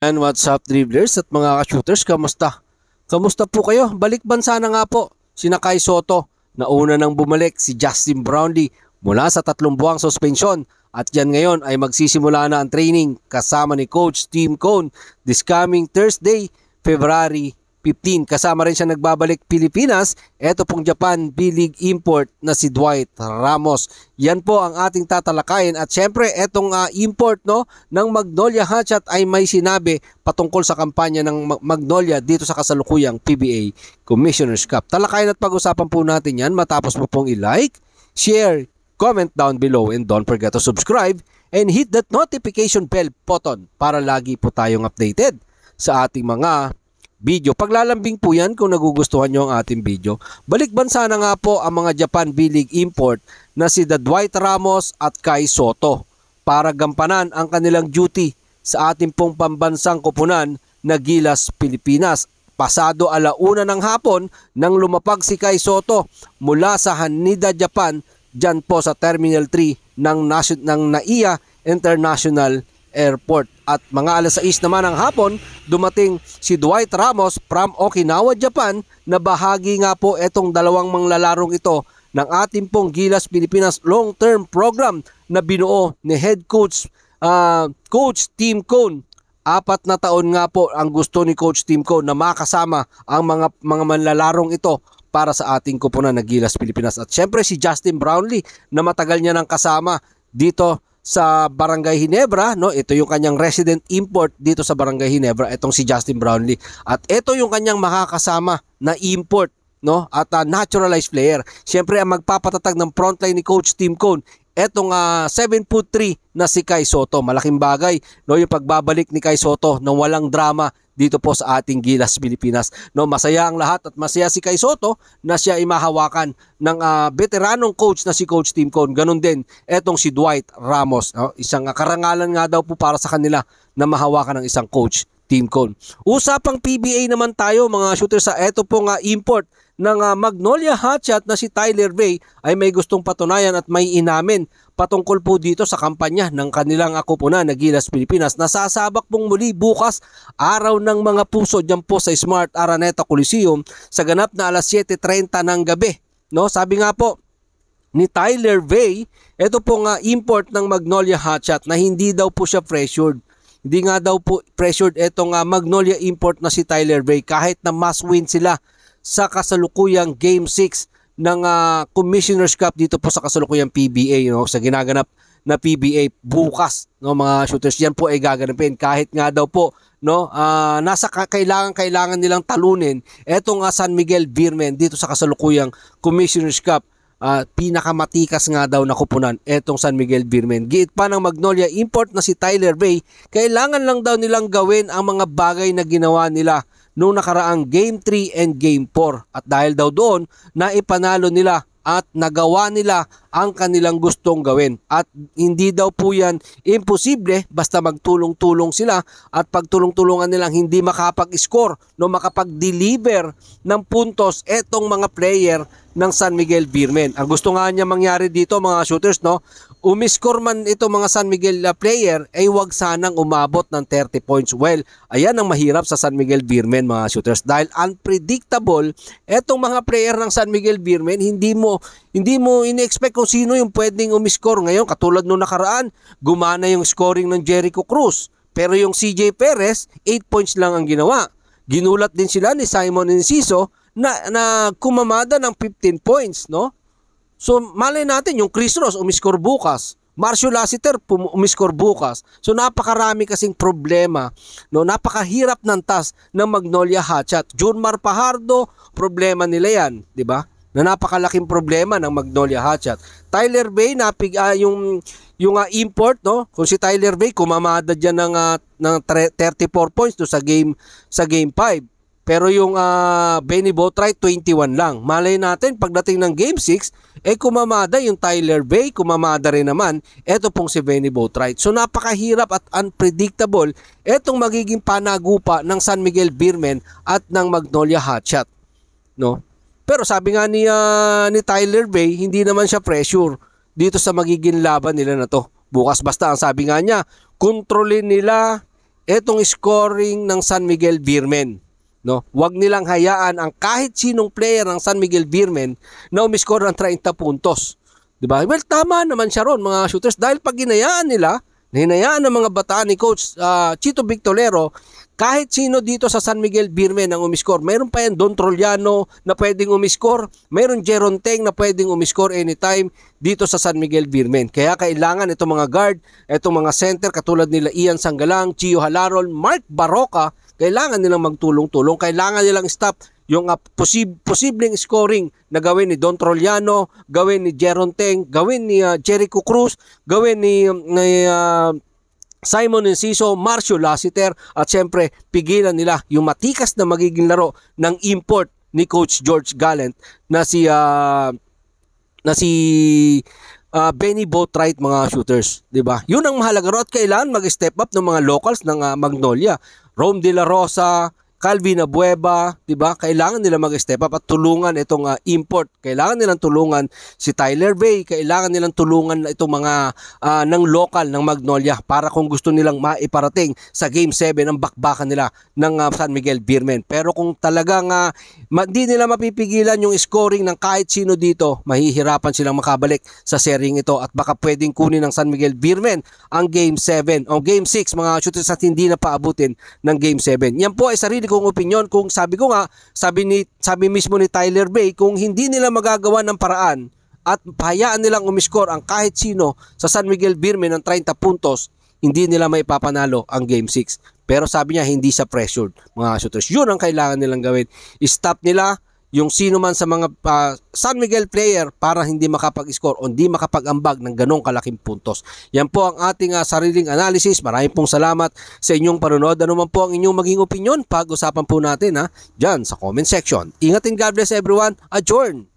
And what's up dribblers at mga shooters kamusta? Kamusta po kayo? Balik bansa na nga po si Nakai Soto na una nang bumalik si Justin Brownlee mula sa tatlong buwang suspensyon at yan ngayon ay magsisimula na ang training kasama ni Coach Tim Cone this coming Thursday, February 15. Kasama rin siya nagbabalik Pilipinas. Ito pong Japan B-League import na si Dwight Ramos. Yan po ang ating tatalakayin. At syempre, etong uh, import no, ng Magnolia Hatchat ay may sinabi patungkol sa kampanya ng Magnolia dito sa kasalukuyang PBA Commissioner's Cup. Talakayin at pag-usapan po natin yan matapos mo pong i-like, share, comment down below and don't forget to subscribe and hit that notification bell button para lagi po tayong updated sa ating mga video. Paglalambing po yan kung nagugustuhan nyo ang ating video. Balikban sana nga po ang mga Japan B-League import na si The Dwight Ramos at Kai Soto para gampanan ang kanilang duty sa ating pong pambansang kupunan na Gilas, Pilipinas. Pasado alauna ng hapon nang lumapag si Kai Soto mula sa Haneda, Japan dyan po sa Terminal 3 ng, Nation ng NAIA International Airport at mga alas 6 naman ng hapon, dumating si Dwight Ramos from Okinawa, Japan na bahagi nga po itong dalawang manglalarong ito ng ating pong Gilas Pilipinas long-term program na binuo ni head coach uh, coach Team Cone. Apat na taon nga po ang gusto ni coach Team Cone na makasama ang mga mga manlalarong ito para sa ating kupunan na Gilas Pilipinas. At syempre si Justin Brownlee na matagal niya nang kasama dito sa Barangay Hinebra, no? Ito yung kanyang resident import dito sa Barangay Hinebra, itong si Justin Brownlee. At ito yung kanyang makakasama na import, no? At uh, naturalized player. Siyempre, ang magpapatatag ng frontline ni Coach Tim Cone, etong uh, ah, 7 foot 3 na si Kai Soto. Malaking bagay, no? Yung pagbabalik ni Kai Soto nang walang drama dito po sa ating Gilas Pilipinas. No, masaya ang lahat at masaya si Kai Soto na siya ay mahawakan ng uh, veteranong coach na si Coach Tim Cone. Ganun din etong si Dwight Ramos, no? isang karangalan nga daw po para sa kanila na mahawakan ng isang coach Team Cone. Usapang PBA naman tayo mga shooter sa eto po nga ah, import ng uh, ah, Magnolia Hotshot na si Tyler Bay ay may gustong patunayan at may inamin patungkol po dito sa kampanya ng kanilang ako po na Nagilas Pilipinas. Nasasabak pong muli bukas araw ng mga puso dyan po sa Smart Araneta Coliseum sa ganap na alas 7.30 ng gabi. No, sabi nga po, ni Tyler Bay, ito po nga ah, import ng Magnolia Hotshot na hindi daw po siya pressured. Hindi nga daw po pressured itong ah, Magnolia import na si Tyler Bay kahit na mas win sila sa kasalukuyang Game 6 ng uh, Commissioner's Cup dito po sa kasalukuyang PBA you know, sa ginaganap na PBA bukas no mga shooters diyan po ay gaganapin kahit nga daw po no uh, nasa kailangan kailangan nilang talunin etong uh, San Miguel Beermen dito sa kasalukuyang Commissioner's Cup uh, pinakamatikas nga daw na kupunan etong San Miguel Beermen. Giit pa ng Magnolia import na si Tyler Bay, kailangan lang daw nilang gawin ang mga bagay na ginawa nila noong nakaraang Game 3 and Game 4 at dahil daw doon na ipanalo nila at nagawa nila ang kanilang gustong gawin at hindi daw po yan imposible basta magtulong-tulong sila at pagtulong-tulungan nilang hindi makapag-score no makapag-deliver ng puntos etong mga player ng San Miguel Beermen. Ang gusto nga niya mangyari dito mga shooters no, umiscore man ito mga San Miguel uh, player ay eh, wag sanang umabot ng 30 points. Well, ayan ang mahirap sa San Miguel Beermen mga shooters dahil unpredictable etong mga player ng San Miguel Beermen, hindi mo hindi mo inexpect kung sino yung pwedeng umiscore ngayon katulad nung nakaraan, gumana yung scoring ng Jericho Cruz. Pero yung CJ Perez, 8 points lang ang ginawa. Ginulat din sila ni Simon Enciso na, na kumamada ng 15 points, no? So, malay natin, yung Chris Ross umiskor bukas. Marcio Lassiter umiskor bukas. So, napakarami kasing problema. No? Napakahirap ng task ng Magnolia Hatchat. Junmar Pajardo, problema nila yan. ba? Diba? na napakalaking problema ng Magnolia Hatchat. Tyler Bay napig uh, yung yung uh, import no. Kung si Tyler Bay kumamada diyan ng uh, ng 34 points do sa game sa game 5. Pero yung uh, Benny Boatwright, 21 lang. Malay natin, pagdating ng Game 6, eh kumamada yung Tyler Bay, kumamada rin naman. Ito pong si Benny Boatwright. So napakahirap at unpredictable itong magiging panagupa ng San Miguel Beermen at ng Magnolia Hotshot. No? Pero sabi nga ni, uh, ni Tyler Bay, hindi naman siya pressure dito sa magiging laban nila na to. Bukas basta ang sabi nga niya, kontrolin nila itong scoring ng San Miguel Beermen No? Huwag nilang hayaan ang kahit sinong player ng San Miguel Beermen na umiscore ng 30 puntos. 'Di ba? Well, tama naman siya ron mga shooters dahil pag hinayaan nila, hinayaan ng mga bataan ni coach uh, Chito Victolero kahit sino dito sa San Miguel Birmen ang umiscore. Meron pa yan Don Trolliano na pwedeng umiscore. Meron Jeron Teng na pwedeng umiscore anytime dito sa San Miguel Birmen. Kaya kailangan itong mga guard, itong mga center katulad nila Ian Sanggalang, Chio Halarol, Mark Baroka kailangan nilang magtulong-tulong, kailangan nilang stop yung uh, posib posibleng scoring na gawin ni Don Trolliano, gawin ni Jeron Teng, gawin ni uh, Jericho Cruz, gawin ni, ni uh, Simon Enciso, Marcio Lassiter at siyempre pigilan nila yung matikas na magiging laro ng import ni Coach George Gallant na si uh, na si uh, Benny Boatwright mga shooters, 'di ba? 'Yun ang mahalaga ro at kailan mag-step up ng mga locals ng uh, Magnolia, Rome de la Rosa, Calvin Abueva, 'di ba? Kailangan nila mag-step up at tulungan itong uh, import. Kailangan nilang tulungan si Tyler Bay, kailangan nilang tulungan itong mga uh, ng local ng Magnolia para kung gusto nilang maiparating sa Game 7 ang bakbakan nila ng uh, San Miguel Beermen. Pero kung talagang uh, hindi nila mapipigilan yung scoring ng kahit sino dito, mahihirapan silang makabalik sa sering ito at baka pwedeng kunin ng San Miguel Beermen ang Game 7 o Game 6 mga shooters at hindi na paabutin ng Game 7. Yan po ay sarili kong opinion kung sabi ko nga, sabi, ni, sabi mismo ni Tyler Bay, kung hindi nila magagawa ng paraan at hayaan nilang umiskor ang kahit sino sa San Miguel Birmen ng 30 puntos, hindi nila may ang Game 6. Pero sabi niya, hindi sa pressured mga shooters. Yun ang kailangan nilang gawin. Stop nila yung sino man sa mga uh, San Miguel player para hindi makapag-score o hindi makapag-ambag ng ganong kalaking puntos. Yan po ang ating uh, sariling analysis. Maraming pong salamat sa inyong panonood. Ano man po ang inyong maging opinion, pag-usapan po natin ha, ah, dyan sa comment section. Ingat God bless everyone. Adjourn!